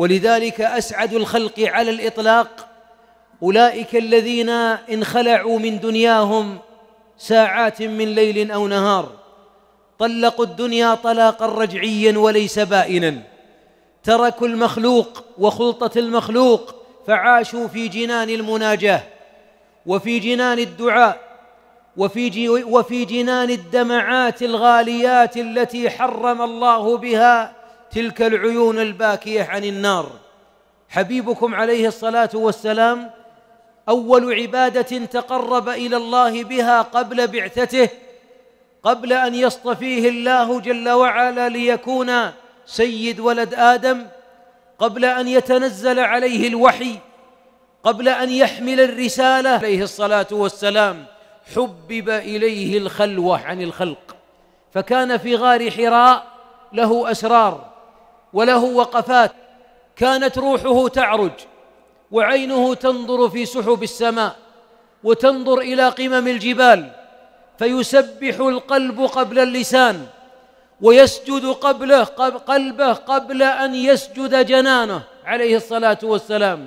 ولذلك اسعد الخلق على الاطلاق اولئك الذين انخلعوا من دنياهم ساعات من ليل او نهار طلقوا الدنيا طلاقا رجعيا وليس بائنا تركوا المخلوق وخلطه المخلوق فعاشوا في جنان المناجاه وفي جنان الدعاء وفي, جي وفي جنان الدمعات الغاليات التي حرم الله بها تلك العيون الباكيه عن النار حبيبكم عليه الصلاه والسلام اول عباده تقرب الى الله بها قبل بعثته قبل ان يصطفيه الله جل وعلا ليكون سيد ولد ادم قبل ان يتنزل عليه الوحي قبل ان يحمل الرساله عليه الصلاه والسلام حبب اليه الخلوه عن الخلق فكان في غار حراء له اسرار وله وقفات كانت روحه تعرج وعينه تنظر في سحب السماء وتنظر الى قمم الجبال فيسبح القلب قبل اللسان ويسجد قبله قلبه قبل ان يسجد جنانه عليه الصلاه والسلام